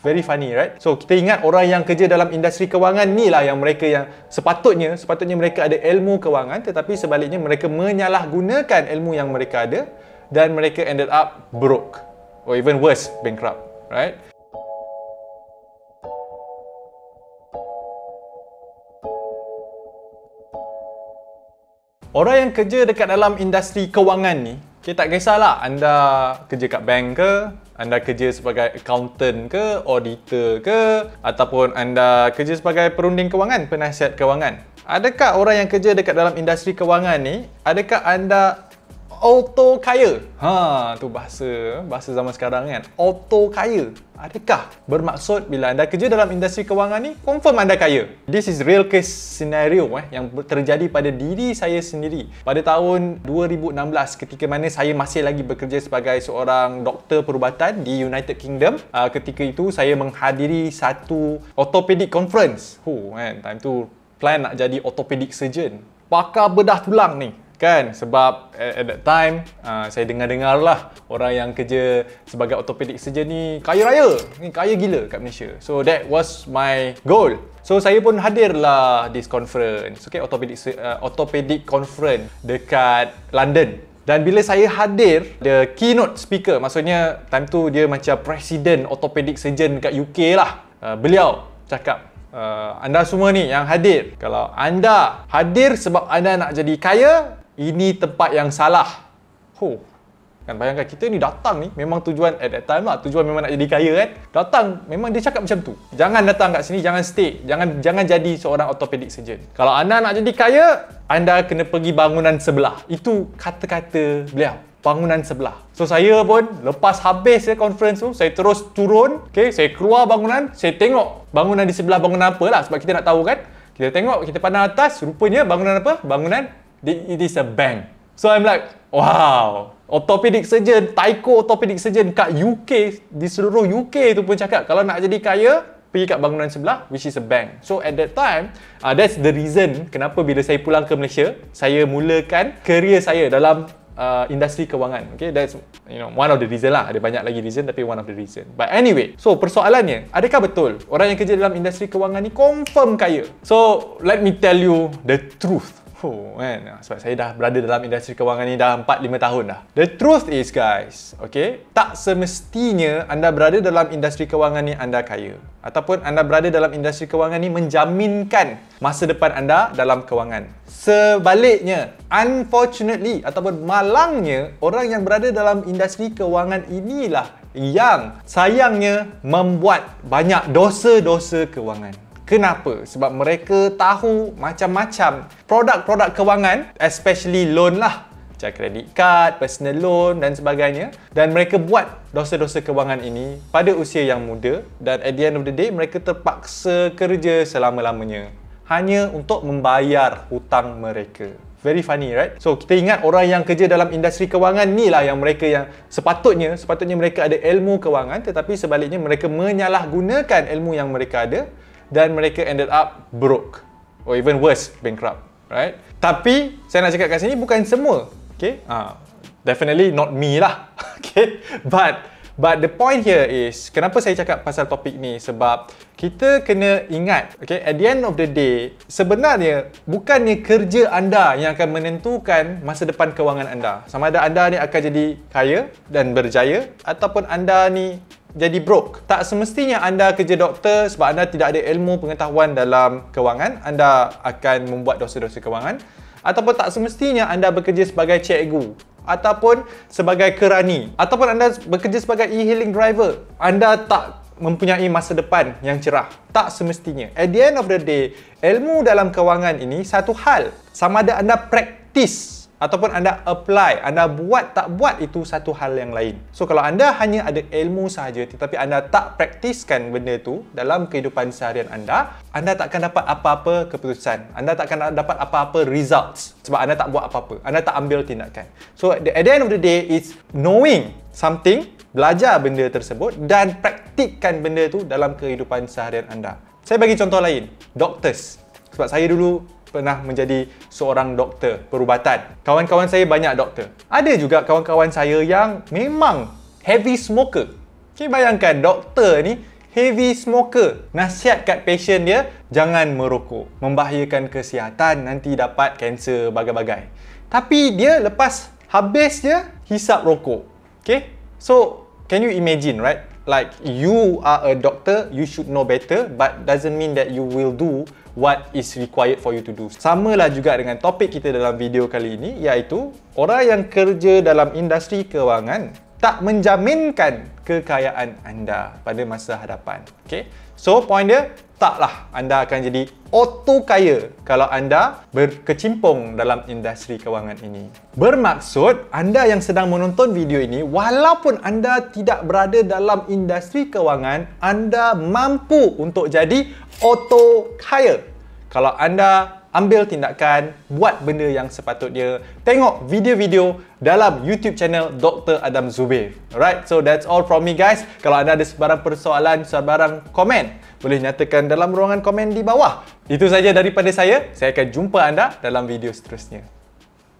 Very funny, right? So, kita ingat orang yang kerja dalam industri kewangan ni lah yang mereka yang sepatutnya, sepatutnya mereka ada ilmu kewangan tetapi sebaliknya mereka menyalahgunakan ilmu yang mereka ada dan mereka ended up broke or even worse, bankrupt, right? Orang yang kerja dekat dalam industri kewangan ni, kita okay, tak kisahlah anda kerja kat bank ke, anda kerja sebagai accountant ke auditor ke ataupun anda kerja sebagai perunding kewangan penasihat kewangan adakah orang yang kerja dekat dalam industri kewangan ni adakah anda auto kaya. Ha, tu bahasa bahasa zaman sekarang kan. Auto kaya. Adakah bermaksud bila anda kerja dalam industri kewangan ni confirm anda kaya? This is real case scenario eh yang terjadi pada diri saya sendiri pada tahun 2016 ketika mana saya masih lagi bekerja sebagai seorang doktor perubatan di United Kingdom. Uh, ketika itu saya menghadiri satu orthopedic conference. Oh, huh, kan time tu plan nak jadi orthopedic surgeon. Pakar bedah tulang ni kan sebab at, at that time uh, saya dengar-dengar lah orang yang kerja sebagai orthopedic surgeon ni kaya raya ni kaya gila kat Malaysia so that was my goal so saya pun hadir lah this conference okay orthopedic uh, ah, orthopedic conference dekat London dan bila saya hadir the keynote speaker maksudnya time tu dia macam president orthopedic surgeon kat UK lah uh, beliau cakap Uh, anda semua ni yang hadir kalau anda hadir sebab anda nak jadi kaya ini tempat yang salah. Ho. Oh. Kan bayangkan kita ni datang ni memang tujuan at that time lah tujuan memang nak jadi kaya kan. Datang memang dia cakap macam tu. Jangan datang kat sini, jangan stay, jangan jangan jadi seorang orthopedic saja. Kalau anda nak jadi kaya, anda kena pergi bangunan sebelah. Itu kata-kata beliau bangunan sebelah. So saya pun lepas habis ya conference tu, saya terus turun, okey, saya keluar bangunan, saya tengok bangunan di sebelah bangunan apa lah sebab kita nak tahu kan. Kita tengok, kita pandang atas, rupanya bangunan apa? Bangunan it is a bank. So I'm like, wow, orthopedic surgeon, Taiko orthopedic surgeon kat UK, di seluruh UK tu pun cakap, kalau nak jadi kaya, pergi kat bangunan sebelah, which is a bank. So at that time, uh, that's the reason kenapa bila saya pulang ke Malaysia, saya mulakan career saya dalam uh, industri kewangan. Okay, that's you know one of the reason lah. Ada banyak lagi reason tapi one of the reason. But anyway, so persoalannya, adakah betul orang yang kerja dalam industri kewangan ni confirm kaya? So let me tell you the truth. Fuh, kan? Ah, sebab saya dah berada dalam industri kewangan ni dah 4-5 tahun dah. The truth is guys, okay? Tak semestinya anda berada dalam industri kewangan ni anda kaya. Ataupun anda berada dalam industri kewangan ni menjaminkan masa depan anda dalam kewangan. Sebaliknya, unfortunately ataupun malangnya, orang yang berada dalam industri kewangan inilah yang sayangnya membuat banyak dosa-dosa kewangan. Kenapa? Sebab mereka tahu macam-macam produk-produk kewangan, especially loan lah. Macam kredit card, personal loan dan sebagainya. Dan mereka buat dosa-dosa kewangan ini pada usia yang muda dan at the end of the day, mereka terpaksa kerja selama-lamanya hanya untuk membayar hutang mereka. Very funny, right? So, kita ingat orang yang kerja dalam industri kewangan ni lah yang mereka yang sepatutnya, sepatutnya mereka ada ilmu kewangan tetapi sebaliknya mereka menyalahgunakan ilmu yang mereka ada dan mereka ended up broke or even worse bankrupt right tapi saya nak cakap kat sini bukan semua okay uh, definitely not me lah okay but but the point here is kenapa saya cakap pasal topik ni sebab kita kena ingat okay at the end of the day sebenarnya bukannya kerja anda yang akan menentukan masa depan kewangan anda sama ada anda ni akan jadi kaya dan berjaya ataupun anda ni jadi broke. Tak semestinya anda kerja doktor sebab anda tidak ada ilmu pengetahuan dalam kewangan, anda akan membuat dosa-dosa kewangan. Ataupun tak semestinya anda bekerja sebagai cikgu ataupun sebagai kerani ataupun anda bekerja sebagai e-hailing driver anda tak mempunyai masa depan yang cerah tak semestinya at the end of the day ilmu dalam kewangan ini satu hal sama ada anda praktis ataupun anda apply, anda buat tak buat itu satu hal yang lain. So kalau anda hanya ada ilmu sahaja tetapi anda tak praktiskan benda itu dalam kehidupan seharian anda, anda tak akan dapat apa-apa keputusan. Anda tak akan dapat apa-apa results sebab anda tak buat apa-apa. Anda tak ambil tindakan. So at the end of the day is knowing something, belajar benda tersebut dan praktikkan benda itu dalam kehidupan seharian anda. Saya bagi contoh lain, doctors. Sebab saya dulu pernah menjadi seorang doktor perubatan. Kawan-kawan saya banyak doktor. Ada juga kawan-kawan saya yang memang heavy smoker. Okay, bayangkan doktor ni heavy smoker. Nasihat kat patient dia, jangan merokok. Membahayakan kesihatan, nanti dapat kanser bagai-bagai. Tapi dia lepas habis dia, hisap rokok. Okay? So, can you imagine, right? Like, you are a doctor, you should know better, but doesn't mean that you will do what is required for you to do. Sama lah juga dengan topik kita dalam video kali ini iaitu orang yang kerja dalam industri kewangan tak menjaminkan kekayaan anda pada masa hadapan. Okay? So, point dia, taklah anda akan jadi auto kaya kalau anda berkecimpung dalam industri kewangan ini. Bermaksud, anda yang sedang menonton video ini, walaupun anda tidak berada dalam industri kewangan, anda mampu untuk jadi auto kaya kalau anda ambil tindakan, buat benda yang sepatutnya. Tengok video-video dalam YouTube channel Dr. Adam Zubir. Alright, so that's all from me guys. Kalau anda ada sebarang persoalan, sebarang komen, boleh nyatakan dalam ruangan komen di bawah. Itu saja daripada saya. Saya akan jumpa anda dalam video seterusnya.